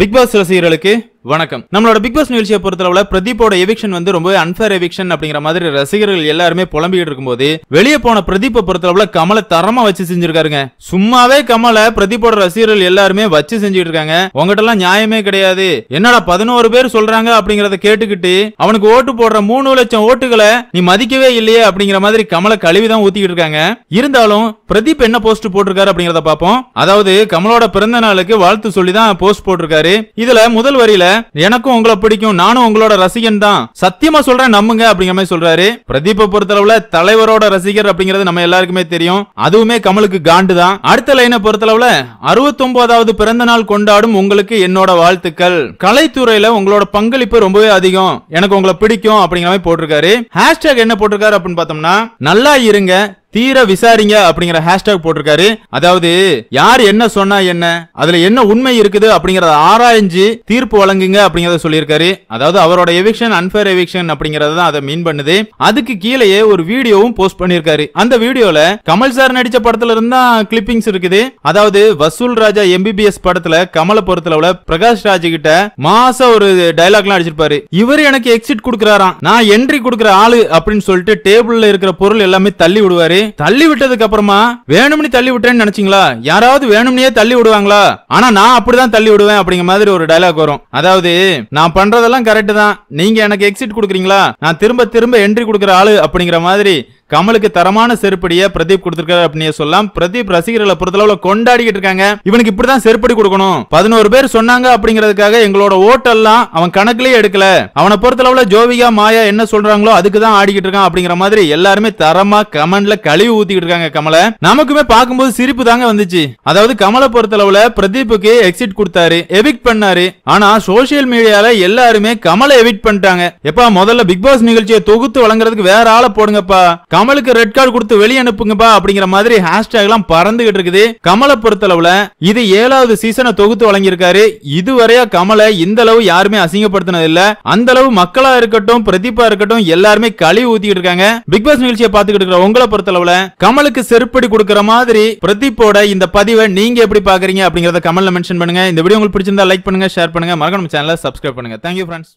big pass ரசிகர்களுக்கு வணக்கம் நம்மளோட பிக் பாஸ் நிகழ்ச்சியை பொறுத்தளவுல பிரதீப்போட எவிக்ஷன் வந்து ரொம்ப அன்பேர் எவிக்ஷன் அப்படிங்கிற மாதிரி ரசிகர்கள் எல்லாருமே புலம்பிக்கிட்டு இருக்கும்போது வெளியே போன பிரதீப்பை பொறுத்தளவுல கமலை தரமா வச்சு செஞ்சிருக்காருங்க சும்மாவே கமலை பிரதீப்போட ரசிகர்கள் எல்லாருமே வச்சு செஞ்சுட்டு இருக்காங்க உங்ககிட்ட எல்லாம் நியாயமே கிடையாது என்னடா பதினோரு பேர் சொல்றாங்க அப்படிங்கறத கேட்டுக்கிட்டு அவனுக்கு ஓட்டு போடுற மூணு லட்சம் ஓட்டுகளை நீ மதிக்கவே இல்லையே அப்படிங்கிற மாதிரி கமலை கழுவிதான் ஊத்திக்கிட்டு இருக்காங்க இருந்தாலும் பிரதீப் என்ன போஸ்ட் போட்டிருக்காரு அப்படிங்கறத பாப்போம் அதாவது கமலோட பிறந்த நாளுக்கு வாழ்த்து சொல்லி தான் போஸ்ட் போட்டிருக்காரு இதுல முதல் வரியில எனக்கும் உங்களை பிடிக்கும் நானும் உங்களோட ரசிகன் தான் சத்தியமா சொல்றேன் நம்புங்க அப்படிங்கிற மாதிரி சொல்றாரு பிரதீப்பை பொறுத்தளவுல தலைவரோட ரசிகர் அப்படிங்கிறது நம்ம எல்லாருக்குமே தெரியும் அதுவுமே கமலுக்கு காண்டு தான் அடுத்த லைனை பொறுத்தளவுல அறுபத்தொன்பதாவது பிறந்த நாள் கொண்டாடும் உங்களுக்கு என்னோட வாழ்த்துக்கள் கலைத்துறையில உங்களோட பங்களிப்பு ரொம்பவே அதிகம் எனக்கு உங்களை பிடிக்கும் அப்படிங்கிற மாதிரி போட்டிருக்காரு ஹேஷ்டேக் என்ன போட்டிருக்காரு அப்படின்னு பார்த்தோம்னா நல்லா இருங்க தீர விசாரிங்க அப்படிங்கிற ஹேஷ்டாக் போட்டிருக்காரு அதாவது யார் என்ன சொன்னா என்ன அதுல என்ன உண்மை இருக்குது அப்படிங்கறத ஆராய்ஞ்சு தீர்ப்பு வழங்குங்க அப்படிங்கறத சொல்லியிருக்காரு அதாவது அவரோட எவிக்ஷன் அன்பேர் எவிக்ஷன் அப்படிங்கறத அதை மீன் பண்ணுது அதுக்கு கீழேயே ஒரு வீடியோவும் போஸ்ட் பண்ணிருக்காரு அந்த வீடியோல கமல் சார் நடிச்ச படத்துல இருந்தா கிளிப்பிங்ஸ் இருக்குது அதாவது வசூல் ராஜா எம்பிபிஎஸ் படத்துல கமலை உள்ள பிரகாஷ் ராஜ் கிட்ட மாச ஒரு டைலாக்லாம் அடிச்சிருப்பாரு இவர் எனக்கு எக்ஸிட் கொடுக்கறாராம் நான் என்ட்ரி கொடுக்கற ஆளு அப்படின்னு சொல்லிட்டு டேபிள்ல இருக்கிற பொருள் எல்லாமே தள்ளி விடுவாரு தள்ளி விட்டதுக்கு அப்புறமா வேணும்னு தள்ளி விட்டேன்னு நினைச்சீங்களா யாராவது வேணும்னே தள்ளி விடுவாங்களா ஆனா நான் அப்படிதான் தள்ளி விடுவேன் அப்படிங்கிற மாதிரி ஒரு டைலாக் வரும் அதாவது நான் பண்றதெல்லாம் கரெக்ட் தான் நீங்க எனக்கு எக்ஸிட் கொடுக்குறீங்களா நான் திரும்ப திரும்ப என்ட்ரி கொடுக்குற ஆளு அப்படிங்கிற மாதிரி கமலுக்கு தரமான செருப்படியை பிரதீப் கொடுத்திருக்காரு அப்படின்னு சொல்லலாம் பிரதீப் ரசிகர்களை பொறுத்தளவுல கொண்டாடிக்கிட்டு இருக்காங்க இவனுக்கு இப்படிதான் செருப்படி கொடுக்கணும் பதினோரு பேர் சொன்னாங்க அப்படிங்கறதுக்காக எங்களோட ஓட்டெல்லாம் அவன் கணக்குலயே எடுக்கல அவனை அளவுல ஜோவிகா மாயா என்ன சொல்றாங்களோ அதுக்கு தான் ஆடிக்கிட்டு இருக்கான் அப்படிங்கிற மாதிரி எல்லாருமே தரமா கமெண்ட்ல கழுவி ஊத்திக்கிட்டு இருக்காங்க கமலை நமக்குமே பார்க்கும்போது சிரிப்பு தாங்க வந்துச்சு அதாவது கமலை பொறுத்த அளவுல பிரதீப்புக்கு எக்ஸிட் கொடுத்தாரு எவிக்ட் பண்ணாரு ஆனா சோசியல் மீடியால எல்லாருமே கமலை எவிக்ட் பண்ணிட்டாங்க எப்பா முதல்ல பிக் பாஸ் நிகழ்ச்சியை தொகுத்து வழங்குறதுக்கு வேற ஆளை போடுங்கப்பா கமலுக்கு ரெட் கார்டு கொடுத்து வெளியே அனுப்புங்கப்பா அப்படிங்கிற மாதிரி ஹேஷ்டேக் எல்லாம் பறந்துகிட்டு இருக்குது கமலை பொறுத்தளவுல இது ஏழாவது சீசனை தொகுத்து வழங்கியிருக்காரு இதுவரைய கமலை இந்த அளவு யாருமே அசிங்கப்படுத்தினது இல்ல அந்த அளவு மக்களா இருக்கட்டும் பிரதீபா இருக்கட்டும் எல்லாருமே கழிவு ஊத்திட்டு இருக்காங்க பிக் பாஸ் நிகழ்ச்சியை பாத்துக்கிட்டு இருக்கிற உங்களை பொறுத்தளவுல கமலுக்கு செருப்படி கொடுக்கற மாதிரி பிரதீப்போட இந்த பதிவை நீங்க எப்படி பாக்குறீங்க அப்படிங்கறத கமல்ல மென்ஷன் பண்ணுங்க இந்த வீடியோ உங்களுக்கு பிடிச்சிருந்தா லைக் பண்ணுங்க ஷேர் பண்ணுங்க மறக்காம சேனலை சப்ஸ்கிரைப் பண்ணுங்க தேங்க்யூ ஃப்ரெண்ட்ஸ்